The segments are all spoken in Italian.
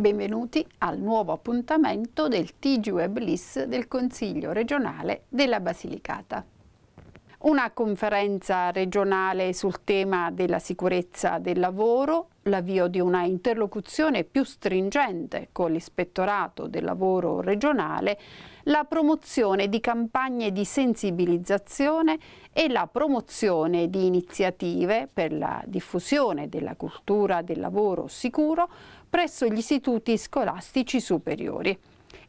Benvenuti al nuovo appuntamento del TG Web LIS del Consiglio regionale della Basilicata una conferenza regionale sul tema della sicurezza del lavoro, l'avvio di una interlocuzione più stringente con l'ispettorato del lavoro regionale, la promozione di campagne di sensibilizzazione e la promozione di iniziative per la diffusione della cultura del lavoro sicuro presso gli istituti scolastici superiori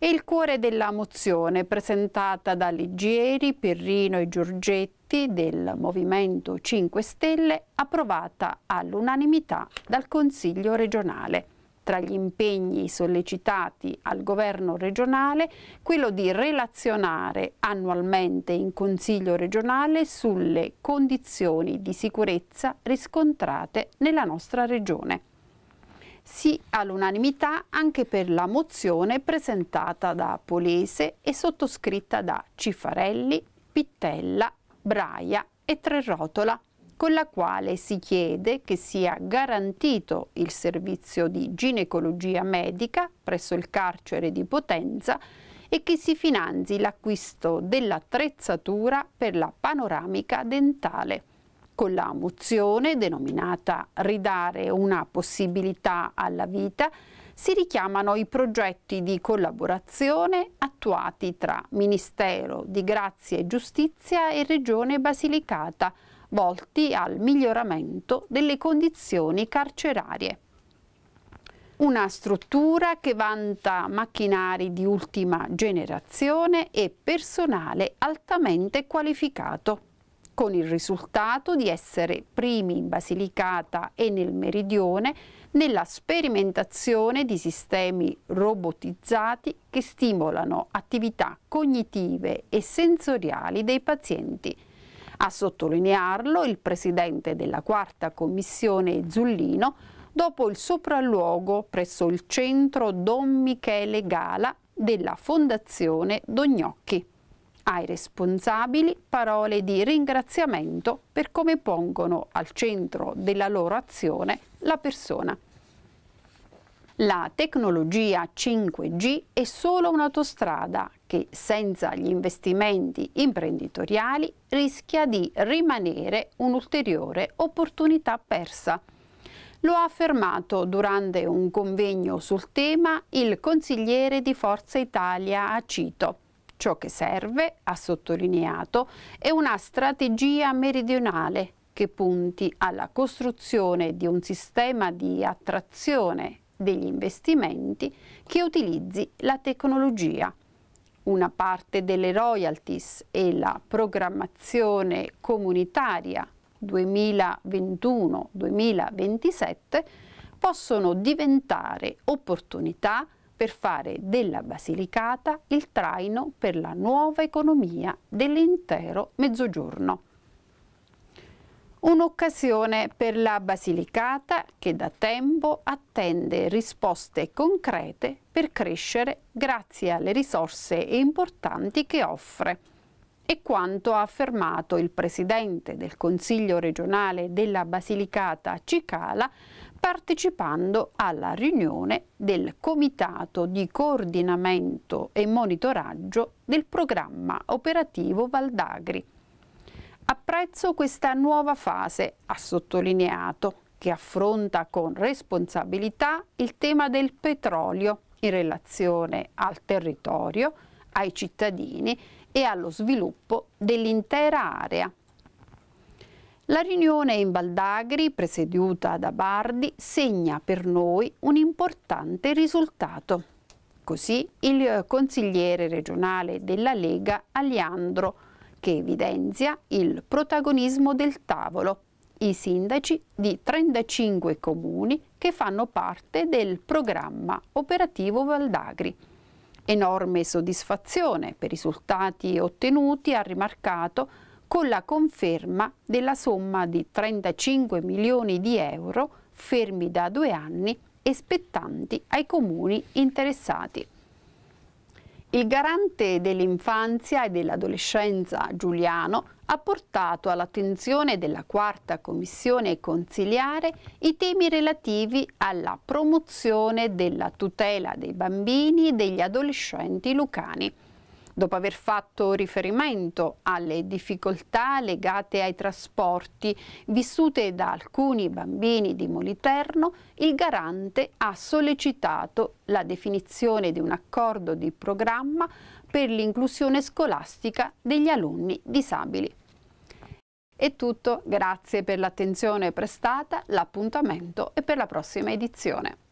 è il cuore della mozione presentata da Liggieri, Pirrino e Giorgetti del Movimento 5 Stelle approvata all'unanimità dal Consiglio regionale. Tra gli impegni sollecitati al governo regionale, quello di relazionare annualmente in Consiglio regionale sulle condizioni di sicurezza riscontrate nella nostra regione sì all'unanimità anche per la mozione presentata da Polese e sottoscritta da Cifarelli, Pittella, Braia e Trerotola, con la quale si chiede che sia garantito il servizio di ginecologia medica presso il carcere di Potenza e che si finanzi l'acquisto dell'attrezzatura per la panoramica dentale con la mozione denominata Ridare una possibilità alla vita si richiamano i progetti di collaborazione attuati tra Ministero di Grazia e Giustizia e Regione Basilicata, volti al miglioramento delle condizioni carcerarie. Una struttura che vanta macchinari di ultima generazione e personale altamente qualificato con il risultato di essere primi in Basilicata e nel Meridione nella sperimentazione di sistemi robotizzati che stimolano attività cognitive e sensoriali dei pazienti. A sottolinearlo il presidente della quarta commissione Zullino dopo il sopralluogo presso il centro Don Michele Gala della Fondazione Dognocchi ai responsabili parole di ringraziamento per come pongono al centro della loro azione la persona. La tecnologia 5G è solo un'autostrada che senza gli investimenti imprenditoriali rischia di rimanere un'ulteriore opportunità persa. Lo ha affermato durante un convegno sul tema il consigliere di Forza Italia a Cito, Ciò che serve, ha sottolineato, è una strategia meridionale che punti alla costruzione di un sistema di attrazione degli investimenti che utilizzi la tecnologia. Una parte delle royalties e la programmazione comunitaria 2021-2027 possono diventare opportunità per fare della Basilicata il traino per la nuova economia dell'intero Mezzogiorno. Un'occasione per la Basilicata che da tempo attende risposte concrete per crescere grazie alle risorse importanti che offre. E quanto ha affermato il presidente del Consiglio regionale della Basilicata Cicala, partecipando alla riunione del Comitato di Coordinamento e Monitoraggio del Programma Operativo Valdagri. Apprezzo questa nuova fase, ha sottolineato, che affronta con responsabilità il tema del petrolio in relazione al territorio, ai cittadini e allo sviluppo dell'intera area la riunione in Valdagri, presieduta da Bardi, segna per noi un importante risultato. Così il eh, consigliere regionale della Lega Aliandro, che evidenzia il protagonismo del tavolo, i sindaci di 35 comuni che fanno parte del programma operativo Valdagri. Enorme soddisfazione per i risultati ottenuti ha rimarcato con la conferma della somma di 35 milioni di euro fermi da due anni e spettanti ai comuni interessati. Il garante dell'infanzia e dell'adolescenza Giuliano ha portato all'attenzione della quarta commissione consiliare i temi relativi alla promozione della tutela dei bambini e degli adolescenti lucani Dopo aver fatto riferimento alle difficoltà legate ai trasporti vissute da alcuni bambini di Moliterno, il garante ha sollecitato la definizione di un accordo di programma per l'inclusione scolastica degli alunni disabili. È tutto, grazie per l'attenzione prestata, l'appuntamento e per la prossima edizione.